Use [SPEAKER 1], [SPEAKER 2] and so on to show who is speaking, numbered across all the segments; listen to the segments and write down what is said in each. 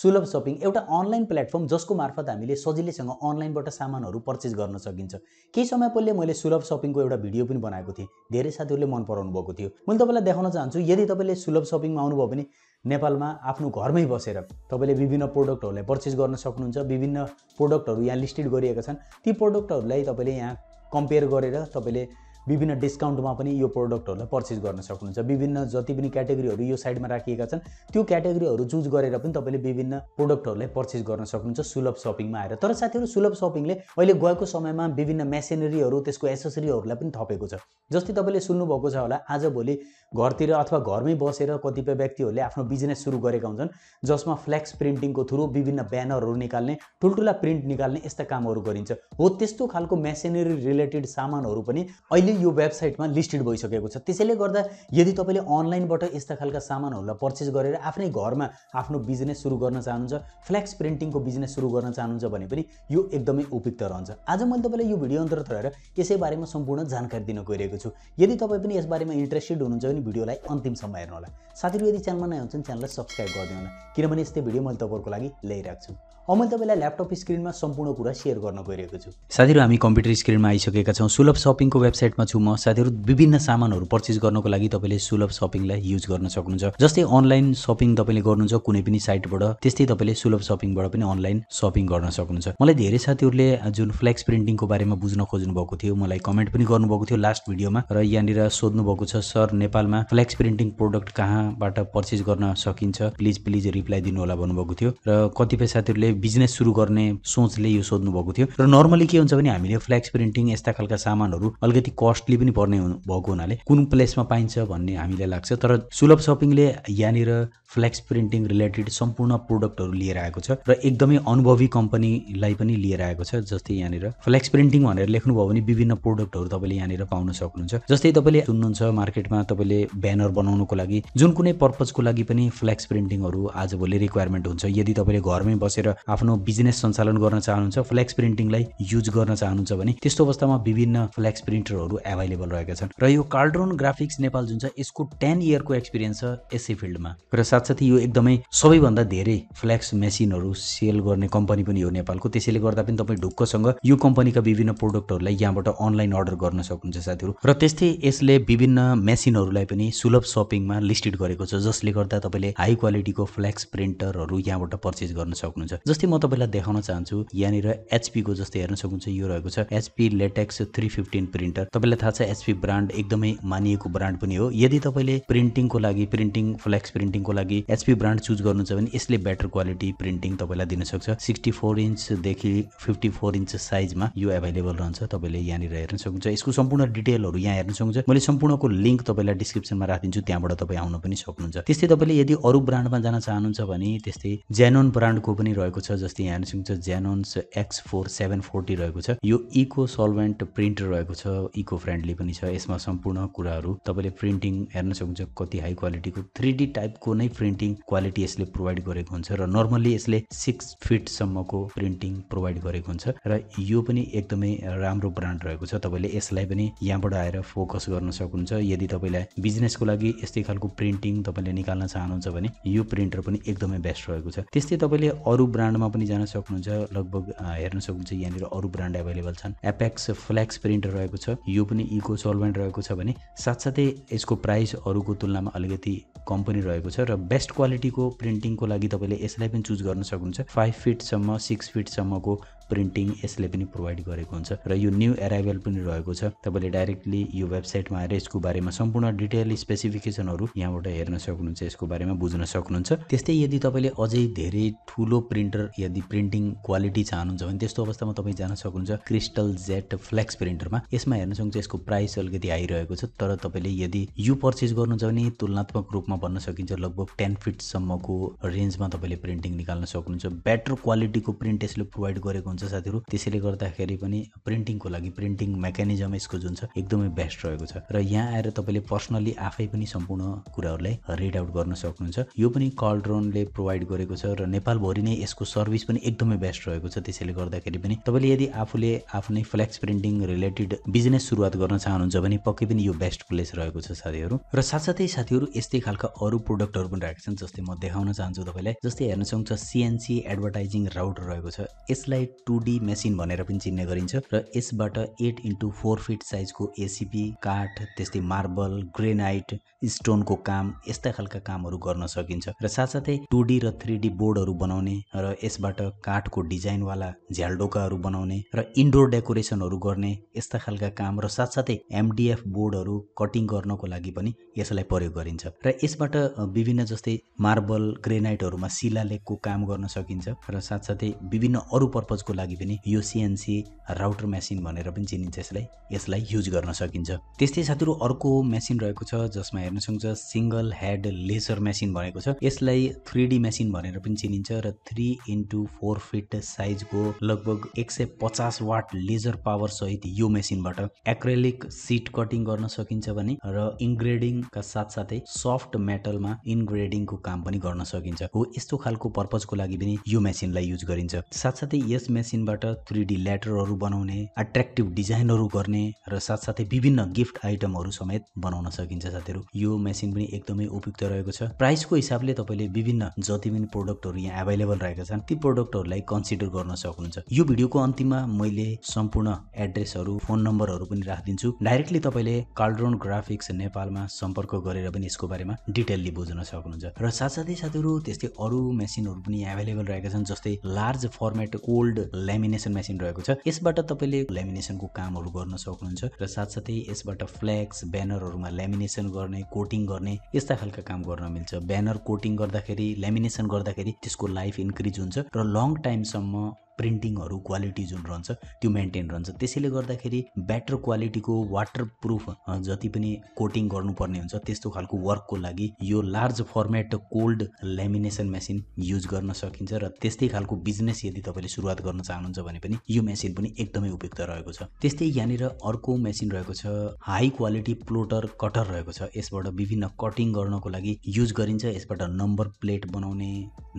[SPEAKER 1] सुलभ सपिङ एउटा online platform जसको मार्फत हामीले सजिलैसँग अनलाइनबाट सामानहरू पर्चेस गर्न सकिन्छ केही समय पहिले मैले सुलभ सपिङको एउटा भिडियो पनि बनाएको थिएँ धेरै साथीहरूले मन पराउनु भएको थियो मैले तपाईँलाई देखाउन चाहन्छु यदि तपाईँले सुलभ सपिङमा आउनुभयो भने नेपालमा आफ्नो घरमै बसेर तपाईँले विभिन्न प्रोडक्टहरूलाई पर्चेस गर्न सक्नुहुन्छ विभिन्न प्रोडक्टहरू यहाँ लिस्टेड गरिएका छन् ती प्रोडक्टहरूलाई तपाईँले यहाँ कम्पेयर गरेर तपाईँले विभिन्न डिस्काउन्टमा पनि यो प्रोडक्टहरूलाई पर्चेस गर्न सक्नुहुन्छ विभिन्न जति पनि क्याटेगोरीहरू यो साइडमा राखिएका छन् त्यो क्याटेगोरीहरू चुज गरेर पनि तपाईँले विभिन्न प्रोडक्टहरूलाई पर्चेस गर्न सक्नुहुन्छ सुलभ सपिङमा आएर तर साथीहरू सुलभ सपिङले अहिले गएको समयमा विभिन्न मेसिनरीहरू त्यसको एसेसरीहरूलाई पनि थपेको छ जस्तै तपाईँले सुन्नुभएको छ होला आजभोलि घरतिर अथवा घरमै बसेर कतिपय व्यक्तिहरूले आफ्नो बिजनेस सुरु गरेका हुन्छन् जसमा फ्ल्याक्स प्रिन्टिङको थ्रु विभिन्न ब्यानरहरू निकाल्ने ठुल्ठुला प्रिन्ट निकाल्ने यस्ता कामहरू गरिन्छ हो त्यस्तो खालको मेसिनरी रिलेटेड सामानहरू पनि अहिले यो वेबसाइटमा लिस्टेड भइसकेको छ त्यसैले गर्दा यदि तपाईँले अनलाइनबाट यस्ता खालका सामानहरूलाई पर्चेस गरेर आफ्नै घरमा आफ्नो बिजनेस सुरु गर्न चाहनुहुन्छ फ्ल्याक्स प्रिन्टिङको बिजनेस सुरु गर्न चाहनुहुन्छ भने पनि यो एकदमै उपयुक्त रहन्छ आज मैले तपाईँलाई यो भिडियो अन्तर्गत रहेर यसै बारेमा सम्पूर्ण जानकारी दिन गइरहेको छु यदि तपाईँ पनि यसबारेमा इन्ट्रेस्टेड हुनुहुन्छ भने भिडियोलाई अन्तिमसम्म हेर्नु होला साथीहरू यदि च्यानलमा नयाँ हुन्छ च्यानललाई सब्सक्राइब गरिदिनु होला किनभने यस्तै भिडियो मैले तपाईँहरूको लागि ल्याइरहेको छु अब मैले तपाईँलाई ल्यापटप स्क्रिनमा सम्पूर्ण कुरा सेयर गर्न गइरहेको छु साथीहरू हामी कम्प्युटर स्क्रिनमा आइसकेका छौँ सुलभ सपिङको वेबसाइटमा छु म साथीहरू विभिन्न सामानहरू पर्चेस गर्नको लागि तपाईँले सुलभ सपिङलाई युज गर्न सक्नुहुन्छ जस्तै अनलाइन सपिङ तपाईँले गर्नुहुन्छ कुनै पनि साइटबाट त्यस्तै तपाईँले सुलभ सपिङबाट पनि अनलाइन सपिङ गर्न सक्नुहुन्छ मलाई धेरै साथीहरूले जुन फ्लेक्स प्रिन्टिङको बारेमा बुझ्न खोज्नु भएको थियो मलाई कमेन्ट पनि गर्नुभएको थियो लास्ट भिडियोमा र यहाँनिर सोध्नु भएको छ सर नेपालमा फ्लेक्स प्रिन्टिङ प्रोडक्ट कहाँबाट पर्चेस गर्न सकिन्छ प्लिज प्लिज रिप्लाई दिनुहोला भन्नुभएको थियो र कतिपय साथीहरूले बिजनेस सुरु गर्ने सोचले यो सोध्नु भएको थियो र नर्मली के हुन्छ भने हामीले फ्ल्याक्स प्रिन्टिङ यस्ता खालका सामानहरू अलिकति कस्टली पनि पर्ने भएको हुनाले कुन प्लेसमा पाइन्छ भन्ने हामीलाई लाग्छ तर सुलभ सपिङले यहाँनिर फ्ल्याक्स प्रिन्टिङ रिलेटेड सम्पूर्ण प्रोडक्टहरू लिएर आएको छ र एकदमै अनुभवी कम्पनीलाई पनि लिएर आएको छ जस्तै यहाँनिर फ्ल्याक्स प्रिन्टिङ भनेर लेख्नुभयो भने विभिन्न प्रोडक्टहरू तपाईँले यहाँनिर पाउन सक्नुहुन्छ जस्तै तपाईँले सुन्नुहुन्छ मार्केटमा तपाईँले ब्यानर बनाउनुको लागि जुन कुनै पर्पजको लागि पनि फ्ल्याक्स प्रिन्टिङहरू आजभोलि रिक्वायरमेन्ट हुन्छ यदि तपाईँले घरमै बसेर आफ्नो बिजनेस सञ्चालन गर्न चाहनुहुन्छ फ्ल्याक्स प्रिन्टिङलाई युज गर्न चाहनुहुन्छ भने त्यस्तो अवस्थामा विभिन्न फ्ल्याक्स प्रिन्टरहरू एभाइलेबल रहेका छन् र यो कार्ड्रोन ग्राफिक्स नेपाल जुन छ यसको टेन इयरको एक्सपिरियन्स छ यसै फिल्डमा र साथसाथै यो एकदमै सबैभन्दा धेरै फ्ल्याक्स मेसिनहरू सेल गर्ने कम्पनी पनि हो नेपालको त्यसैले गर्दा पनि तपाईँ ढुक्कसँग यो कम्पनीका विभिन्न प्रोडक्टहरूलाई यहाँबाट अनलाइन अर्डर गर्न सक्नुहुन्छ साथीहरू र त्यस्तै यसले विभिन्न मेसिनहरूलाई पनि सुलभ सपिङमा लिस्टेड गरेको छ जसले गर्दा तपाईँले हाई क्वालिटीको फ्ल्याक्स प्रिन्टरहरू यहाँबाट पर्चेस गर्न सक्नुहुन्छ जस्तै म तपाईँलाई देखाउन चाहन्छु यहाँनिर एचपीको जस्तै हेर्न सक्नुहुन्छ यो रहेको छ HP latex three fifteen printer तपाईँलाई थाहा छ एचपी ब्रान्ड एकदमै मानिएको ब्रान्ड पनि हो यदि तपाईँले प्रिन्टिङको लागि प्रिन्टिङ फ्लेक्स प्रिन्टिङको लागि एचपी ब्रान्ड चुज गर्नुहुन्छ भने यसले बेटर क्वालिटी प्रिन्टिङ तपाईँलाई दिन सक्छ सिक्सटी फोर इन्चदेखि फिफ्टी फोर इन्च साइजमा यो एभाइलेबल रहन्छ तपाईँले यहाँनिर हेर्न सक्नुहुन्छ यसको सम्पूर्ण डिटेलहरू यहाँ हेर्न सक्नुहुन्छ मैले सम्पूर्णको लिङ्क तपाईँलाई डिस्क्रिप्सनमा राखिदिन्छु त्यहाँबाट तपाईँ आउनु पनि सक्नुहुन्छ त्यस्तै तपाईँले यदि अरू ब्रान्डमा जान चाहनुहुन्छ भने त्यस्तै जेनोन ब्रान्डको पनि रहेको छ जस्तै यहाँ छ जेनोन्स एक्स फोर सेभेन फोर्टी रहेको छ यो इको सल्भेन्ट प्रिन्टर रहेको छ इको फ्रेन्डली पनि छ यसमा सम्पूर्ण कुराहरू तपाईँले प्रिन्टिङ हेर्न सक्नुहुन्छ कति हाई क्वालिटीको थ्री डी टाइपको नै प्रिन्टिङ क्वालिटी यसले प्रोभाइड गरेको हुन्छ र नर्मल्ली यसले सिक्स फिटसम्मको प्रिन्टिङ प्रोभाइड गरेको हुन्छ र यो पनि एकदमै राम्रो ब्रान्ड रहेको छ तपाईँले यसलाई पनि यहाँबाट आएर फोकस गर्न सक्नुहुन्छ यदि तपाईँलाई बिजनेसको लागि यस्तै खालको प्रिन्टिङ तपाईँले निकाल्न चाहनुहुन्छ भने यो प्रिन्टर पनि एकदमै बेस्ट रहेको छ त्यस्तै तपाईँले अरू ब्रान्ड ब्रान्डमा पनि जान सक्नुहुन्छ लगभग हेर्न सक्नुहुन्छ यहाँनिर अरू ब्रान्ड एभाइलेबल छन् एपेक्स फ्ल्याक्स प्रिन्टर रहेको छ यो पनि इको सल्भेन्ट रहेको छ भने साथसाथै यसको प्राइस अरूको तुलनामा अलिकति कम पनि रहेको छ र बेस्ट क्वालिटीको प्रिन्टिङको लागि तपाईँले यसलाई पनि चुज गर्न सक्नुहुन्छ फाइभ फिटसम्म सिक्स फिटसम्मको प्रिन्टिङ यसले पनि प्रोभाइड गरेको हुन्छ र यो न्यू एराइभल पनि रहेको छ तपाईँले डाइरेक्टली यो वेबसाइटमा आएर यसको बारेमा सम्पूर्ण डिटेल स्पेसिफिकेसनहरू यहाँबाट हेर्न सक्नुहुन्छ यसको बारेमा बुझ्न सक्नुहुन्छ त्यस्तै यदि तपाईँले अझै धेरै ठुलो प्रिन्टर यदि प्रिन्टिङ क्वालिटी चाहनुहुन्छ भने त्यस्तो अवस्थामा तपाईँ जान सक्नुहुन्छ क्रिस्टल जेट फ्लेक्स प्रिन्टरमा यसमा हेर्न सक्नुहुन्छ यसको प्राइस अलिकति आइरहेको छ तर तपाईँले यदि यो पर्चेस गर्नुहुन्छ भने तुलनात्मक रूपमा भन्न सकिन्छ लगभग टेन फिटसम्मको रेन्जमा तपाईँले प्रिन्टिङ निकाल्न सक्नुहुन्छ बेटर क्वालिटीको प्रिन्ट यसले प्रोभाइड गरेको हुन्छ हुन्छ साथीहरू त्यसैले गर्दाखेरि पनि प्रिन्टिङको लागि प्रिन्टिङ मेकानिजम यसको जुन छ एकदमै बेस्ट रहेको छ र यहाँ आएर तपाईँले पर्सनली आफै पनि सम्पूर्ण कुराहरूलाई रिड आउट गर्न सक्नुहुन्छ यो पनि ड्रोनले प्रोभाइड गरेको छ र नेपालभरि नै यसको सर्भिस पनि एकदमै बेस्ट रहेको छ त्यसैले गर्दाखेरि पनि तपाईँले यदि आफूले आफ्नै फ्लेक्स प्रिन्टिङ रिलेटेड बिजनेस सुरुवात गर्न चाहनुहुन्छ भने पक्कै पनि यो बेस्ट प्लेस रहेको छ साथीहरू र साथसाथै साथीहरू यस्तै खालका अरू प्रोडक्टहरू पनि राखेका छन् जस्तै म देखाउन चाहन्छु तपाईँलाई जस्तै हेर्न सक्छ सिएनसी एडभर्टाइजिङ राउट रहेको छ यसलाई टु डी मेसिन भनेर पनि चिन्ने गरिन्छ र यसबाट एट इन्टु फोर फिट साइजको एसिपी काठ त्यस्तै मार्बल ग्रेनाइट स्टोनको काम यस्ता खालका कामहरू गर्न सकिन्छ र साथसाथै टु डी र थ्री डी बोर्डहरू बनाउने र यसबाट काठको डिजाइनवाला झ्यालडोकाहरू बनाउने र इन्डोर डेकोरेसनहरू गर्ने यस्ता खालका काम र साथसाथै एमडिएफ बोर्डहरू कटिङ गर्नको लागि पनि यसलाई प्रयोग गरिन्छ र यसबाट विभिन्न जस्तै मार्बल ग्रेनाइटहरूमा शिलालेखको काम गर्न सकिन्छ र साथसाथै विभिन्न अरू पर्पजको लागि पनि यो सिएनसी राउटर मेसिन भनेर पनि चिनिन्छ यसलाई यसलाई युज गर्न सकिन्छ त्यस्तै साथीहरू अर्को मेसिन रहेको छ जसमा हेर्न सक्छ सिङ्गल हेड लेजर मेसिन भनेको छ यसलाई थ्री डी मेसिन भनेर पनि चिनिन्छ र थ्री इन्टु फोर फिट साइजको लगभग एक सय पचास वाट लेजर पावर सहित यो मेसिनबाट एक्रेलिक सिट कटिङ गर्न सकिन्छ भने र इन्ग्रेडिङका साथसाथै सफ्ट मेटलमा इन्ग्रेडिङको काम पनि गर्न सकिन्छ हो यस्तो खालको पर्पजको लागि पनि यो मेसिनलाई युज गरिन्छ साथसाथै यस मेसिनबाट थ्री डी ल्याटरहरू बनाउने एट्र्याक्टिभ डिजाइनहरू गर्ने र साथसाथै विभिन्न गिफ्ट आइटमहरू समेत बनाउन सकिन्छ साथीहरू यो मेसिन पनि एकदमै उपयुक्त रहेको छ प्राइसको हिसाबले तपाईँले विभिन्न जति पनि प्रोडक्टहरू यहाँ एभाइलेबल रहेका छन् ती प्रोडक्टहरूलाई कन्सिडर गर्न सक्नुहुन्छ यो भिडियोको अन्तिममा मैले सम्पूर्ण एड्रेसहरू फोन नम्बरहरू पनि राखिदिन्छु डाइरेक्टली तपाईँले कार्ड्रोन ग्राफिक्स नेपालमा सम्पर्क गरेर पनि यसको बारेमा डिटेलली बुझ्न सक्नुहुन्छ र साथसाथै साथीहरू त्यस्तै अरू मेसिनहरू पनि एभाइलेबल रहेका छन् जस्तै large format cold lamination machine रहेको छ यसबाट तपाईँले ल्यामिनेसनको कामहरू गर्न सक्नुहुन्छ र साथसाथै यसबाट फ्ल्याक्स ब्यानरहरूमा ल्यामिनेसन गर्ने कोटिङ गर्ने यस्ता खालका काम गर्न मिल्छ ब्यानर कोटिङ गर्दाखेरि ल्यामिनेसन गर्दाखेरि त्यसको लाइफ इन्क्रिज हुन्छ र लङ टाइमसम्म प्रिन्टिङहरू क्वालिटी जुन रहन्छ त्यो मेन्टेन रहन्छ त्यसैले गर्दाखेरि ब्याटर क्वालिटीको वाटर प्रुफ जति पनि कोटिङ गर्नुपर्ने हुन्छ त्यस्तो खालको वर्कको लागि यो large format cold lamination machine use गर्न सकिन्छ र त्यस्तै खालको बिजनेस यदि तपाईँले सुरुवात गर्न चाहनुहुन्छ भने पनि यो मेसिन पनि एकदमै उपयुक्त रहेको छ त्यस्तै यहाँनिर अर्को मेसिन रहेको छ हाई क्वालिटी प्लोटर कटर रहेको छ यसबाट विभिन्न कटिङ गर्नको लागि युज गरिन्छ यसबाट नम्बर प्लेट बनाउने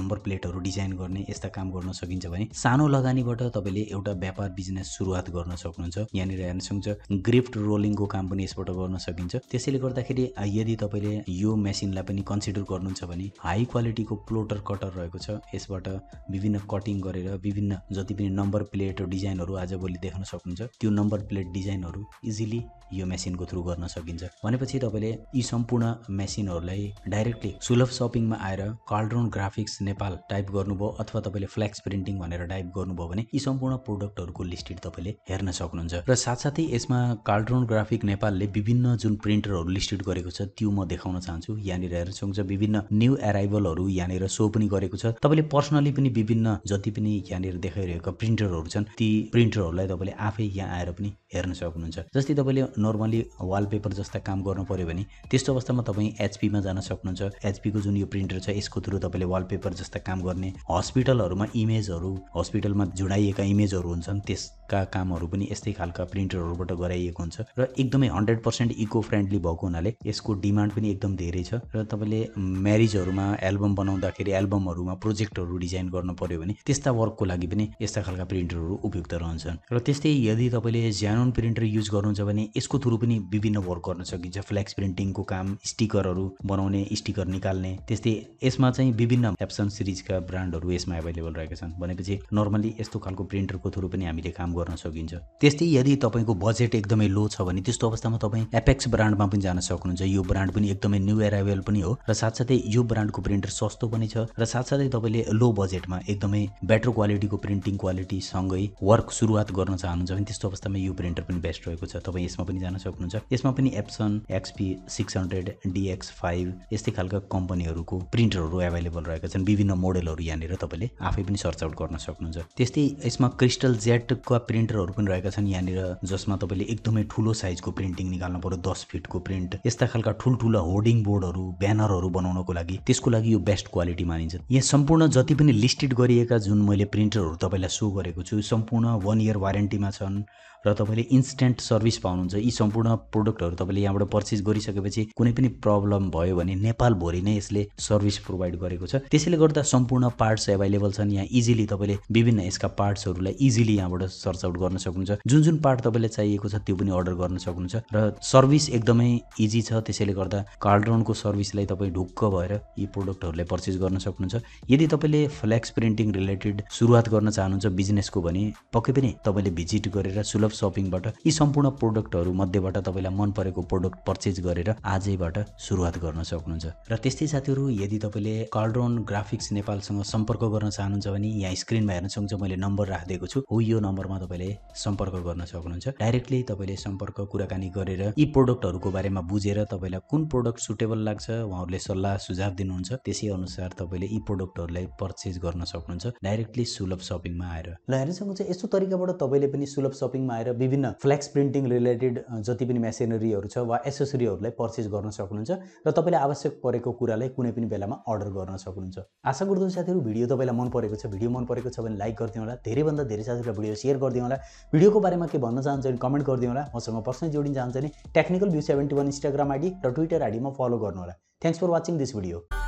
[SPEAKER 1] नम्बर प्लेटहरू डिजाइन गर्ने यस्ता काम गर्न सकिन्छ भने सानो सानो लगानीबाट तपाईँले एउटा व्यापार बिजनेस सुरुवात गर्न सक्नुहुन्छ यहाँनिर हेर्न सक्छ ग्रिफ्ट रोलिङको काम पनि यसबाट गर्न सकिन्छ त्यसैले गर्दाखेरि यदि तपाईँले यो मेसिनलाई पनि कन्सिडर गर्नुहुन्छ भने हाई क्वालिटीको प्लोटर कटर रहेको छ यसबाट विभिन्न कटिङ गरेर विभिन्न जति पनि नम्बर प्लेट डिजाइनहरू आजभोलि देख्न सक्नुहुन्छ त्यो नम्बर प्लेट डिजाइनहरू इजिली यो मेसिनको थ्रु गर्न सकिन्छ भनेपछि तपाईँले यी सम्पूर्ण मेसिनहरूलाई डाइरेक्टली सुलभ सपिङमा आएर कार्ड्रोन ग्राफिक्स नेपाल टाइप गर्नुभयो अथवा तपाईँले फ्लेक्स प्रिन्टिङ भनेर टाइप गर्नुभयो भने यी सम्पूर्ण प्रोडक्टहरूको लिस्टेड तपाईँले हेर्न सक्नुहुन्छ र साथसाथै यसमा कार्टुन ग्राफिक नेपालले विभिन्न जुन प्रिन्टरहरू लिस्टेड गरेको छ त्यो म देखाउन चाहन्छु यहाँनिर हेर्न सक्नुहुन्छ विभिन्न न्यू एराइभलहरू यहाँनिर सो पनि गरेको छ तपाईँले पर्सनली पनि विभिन्न जति पनि यहाँनिर देखाइरहेका प्रिन्टरहरू छन् ती प्रिन्टरहरूलाई तपाईँले आफै यहाँ आएर पनि हेर्न सक्नुहुन्छ जस्तै तपाईँले नर्मली वालपेपर जस्ता काम गर्नु पर्यो भने त्यस्तो अवस्थामा तपाईँ एचपीमा जान सक्नुहुन्छ एचपीको जुन यो प्रिन्टर छ यसको थ्रु तपाईँले वालपेपर जस्ता काम गर्ने हस्पिटलहरूमा इमेजहरू हस्पिटल हस्पिटलमा झुडाइएका इमेजहरू हुन्छन् त्यस का कामहरू पनि यस्तै खालका प्रिन्टरहरूबाट गराइएको हुन्छ र एकदमै हन्ड्रेड पर्सेन्ट इको फ्रेन्डली भएको हुनाले यसको डिमान्ड पनि एकदम धेरै छ र तपाईँले म्यारिजहरूमा एल्बम बनाउँदाखेरि एल्बमहरूमा प्रोजेक्टहरू डिजाइन गर्नु पर्यो भने त्यस्ता वर्कको लागि पनि यस्ता खालका प्रिन्टरहरू उपयुक्त रहन्छन् र त्यस्तै यदि तपाईँले ज्यानोन प्रिन्टर युज गर्नुहुन्छ भने यसको थ्रु पनि विभिन्न वर्क गर्न सकिन्छ फ्ल्याक्स प्रिन्टिङको काम स्टिकरहरू बनाउने स्टिकर निकाल्ने त्यस्तै यसमा चाहिँ विभिन्न एप्सन सिरिजका ब्रान्डहरू यसमा एभाइलेबल रहेका छन् भनेपछि नर्मली यस्तो खालको प्रिन्टरको थ्रु पनि हामीले काम गर्न सकिन्छ त्यस्तै यदि तपाईँको बजेट एकदमै लो छ भने त्यस्तो अवस्थामा तपाईँ एपेक्स ब्रान्डमा पनि जान सक्नुहुन्छ यो ब्रान्ड पनि एकदमै न्यू एराइभल पनि हो र साथसाथै यो ब्रान्डको प्रिन्टर सस्तो पनि छ र साथसाथै तपाईँले लो बजेटमा एकदमै बेटर क्वालिटीको प्रिन्टिङ क्वालिटीसँगै वर्क सुरुवात गर्न चाहनुहुन्छ भने त्यस्तो अवस्थामा यो प्रिन्टर पनि बेस्ट रहेको छ तपाईँ यसमा पनि जान सक्नुहुन्छ यसमा पनि Epson XP six hundred DX five यस्तै खालका कम्पनीहरूको प्रिन्टरहरू एभाइलेबल रहेका छन् विभिन्न मोडलहरू यहाँनिर तपाईँले आफै पनि सर्च आउट गर्न सक्नुहुन्छ त्यस्तै यसमा क्रिस्टल जेटका प्रिन्टरहरू पनि रहेका छन् यहाँनिर जसमा तपाईँले एकदमै ठुलो साइजको प्रिन्टिङ निकाल्नु पर्यो दस फिटको प्रिन्ट यस्ता खालका ठुल्ठुला होर्डिङ बोर्डहरू ब्यानरहरू बनाउनको लागि त्यसको लागि यो बेस्ट क्वालिटी मानिन्छ यहाँ सम्पूर्ण जति पनि लिस्टेड गरिएका जुन मैले प्रिन्टरहरू तपाईँलाई सो गरेको छु सम्पूर्ण वान इयर वारेन्टीमा छन् र तपाईँले इन्स्टेन्ट सर्भिस पाउनुहुन्छ यी सम्पूर्ण प्रोडक्टहरू तपाईँले यहाँबाट पर्चेस गरिसकेपछि कुनै पनि प्रब्लम भयो भने नेपालभरि नै यसले सर्भिस प्रोभाइड गरेको छ त्यसैले गर्दा सम्पूर्ण पार्ट्स एभाइलेबल छन् यहाँ इजिली तपाईँले विभिन्न यसका पार्ट्सहरूलाई इजिली यहाँबाट सर्च आउट गर्न सक्नुहुन्छ जुन जुन पार्ट तपाईँलाई चाहिएको छ त्यो पनि अर्डर गर्न सक्नुहुन्छ र सर्भिस एकदमै इजी छ त्यसैले गर्दा कार्डराउन्डको सर्भिसलाई तपाईँ ढुक्क भएर यी प्रोडक्टहरूलाई पर्चेस गर्न सक्नुहुन्छ यदि तपाईँले फ्ल्याक्स प्रिन्टिङ रिलेटेड सुरुवात गर्न चाहनुहुन्छ बिजनेसको भने पक्कै पनि तपाईँले भिजिट गरेर सुलभ अफ सपिङबाट यी सम्पूर्ण प्रोडक्टहरू मध्येबाट तपाईँलाई मन परेको प्रोडक्ट पर्चेज गरेर आजैबाट सुरुवात गर्न सक्नुहुन्छ र त्यस्तै साथीहरू यदि तपाईँले कार्ड्रोन ग्राफिक्स नेपालसँग सम्पर्क गर्न चाहनुहुन्छ भने यहाँ स्क्रिनमा हेर्न सक्नुहुन्छ मैले नम्बर राखिदिएको छु हो यो नम्बरमा तपाईँले सम्पर्क गर्न सक्नुहुन्छ डाइरेक्टली तपाईँले सम्पर्क कुराकानी गरेर यी प्रोडक्टहरूको बारेमा बुझेर तपाईँलाई कुन प्रोडक्ट सुटेबल लाग्छ उहाँहरूले सल्लाह सुझाव दिनुहुन्छ त्यसै अनुसार तपाईँले यी प्रोडक्टहरूलाई पर्चेज गर्न सक्नुहुन्छ डाइरेक्टली सुलभ सपिङमा आएर ल हेर्न सक्नुहुन्छ यस्तो तरिकाबाट तपाईँले पनि सुलभ सपिङमा आएर विभिन्न फ्ल्याक्स प्रिन्टिङ रिलेटेड जति पनि मेसिनरीहरू छ वा एसेसरीहरूलाई पर्चेस गर्न सक्नुहुन्छ र तपाईँले आवश्यक परेको कुरालाई कुनै पनि बेलामा अर्डर गर्न सक्नुहुन्छ आशा गर्दछु साथीहरू भिडियो तपाईँलाई मन परेको छ भिडियो मन परेको छ भने लाइक गरिदिउँ होला धेरैभन्दा धेरै साथीहरूलाई भिडियो सेयर गरिदिउँ होला भिडियोको बारेमा के भन्न चाहन्छ भने कमेन्ट गरिदिउँ होला मसँग पर्सनल जोडिन चाहन्छ भने technical view seventy one Instagram ID र ट्विटर आइडीमा फलो गर्नु होला thanks for watching this video